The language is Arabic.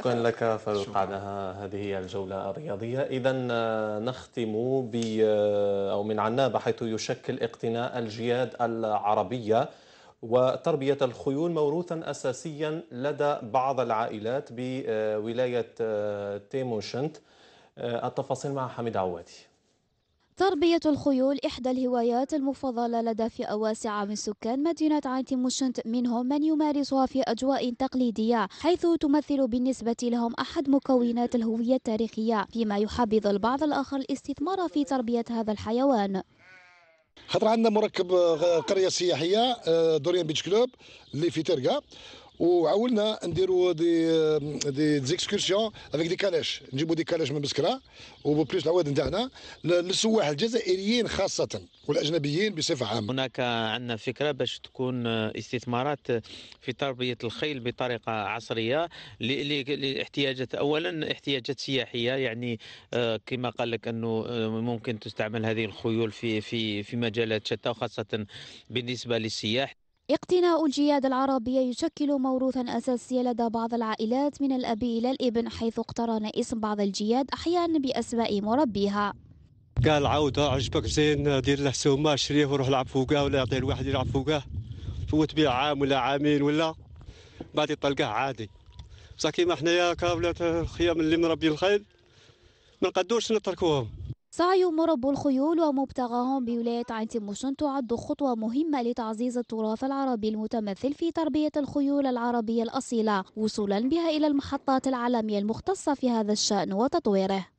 شكرا لك على هذه هي الجولة الرياضية إذا آه، نختم ب آه، أو من عنابة حيث يشكل اقتناء الجياد العربية وتربية الخيول موروثا أساسيا لدى بعض العائلات بولاية آه، تيموشنت التفاصيل مع حميد عوادي تربية الخيول إحدى الهوايات المفضلة لدى فئة واسعة من سكان مدينة عين تيموشنت منهم من يمارسها في أجواء تقليدية حيث تمثل بالنسبة لهم أحد مكونات الهوية التاريخية فيما يحبذ البعض الآخر الاستثمار في تربية هذا الحيوان خاطر عندنا مركب آه، قريه سياحيه آه، دوريان بيتش كلوب اللي في ترقه وعاولنا نديروا دي دي ديزيكسكورسيون افيك دي كالاش نجيبوا دي كالاش من بسكره وبليس العواد نتاعنا للسواح الجزائريين خاصه والاجنبيين بصفه عامه هناك عندنا فكره باش تكون استثمارات في تربيه الخيل بطريقه عصريه لاحتياجات اولا احتياجات سياحيه يعني آه، كما قال لك انه آه، ممكن تستعمل هذه الخيول في في في مجالات شتى وخاصه بالنسبه للسياح اقتناء الجياد العربية يشكل موروثا أساسيا لدى بعض العائلات من الأب إلى الابن حيث اقترن اسم بعض الجياد أحيانا بأسماء مربيها قال عاود عجبك زين دير له سومة شريه وروح لعب فوقه ولا يعطيه الواحد يلعب فوقه فوت بيه عام ولا عامين ولا بعد يطلقه عادي بصح كيما حنايا كابلات الخيام اللي مربي الخيل ما نقدوش نتركوهم سعي مربو الخيول ومبتغاهم بولاية عين تيموشن تعد خطوة مهمة لتعزيز التراث العربي المتمثل في تربية الخيول العربية الأصيلة وصولا بها إلى المحطات العالمية المختصة في هذا الشأن وتطويره